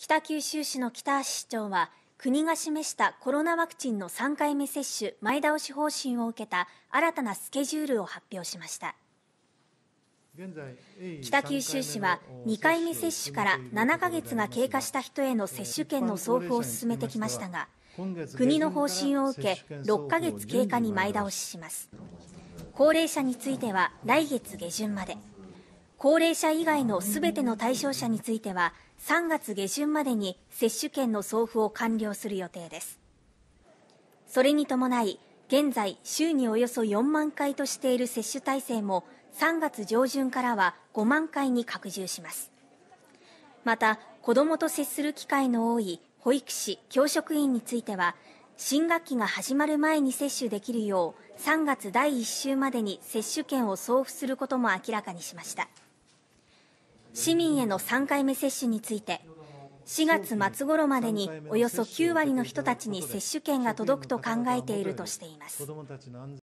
北九州市の北橋市長は国が示したコロナワクチンの3回目接種前倒し方針を受けた新たなスケジュールを発表しました北九州市は2回目接種から7ヶ月が経過した人への接種券の送付を進めてきましたが国の方針を受け6ヶ月経過に前倒しします高齢者については来月下旬まで。高齢者以外のすべての対象者については3月下旬までに接種券の送付を完了する予定ですそれに伴い現在週におよそ4万回としている接種体制も3月上旬からは5万回に拡充しますまた子どもと接する機会の多い保育士教職員については新学期が始まる前に接種できるよう3月第1週までに接種券を送付することも明らかにしました。市民への3回目接種について4月末ごろまでにおよそ9割の人たちに接種券が届くと考えているとしています。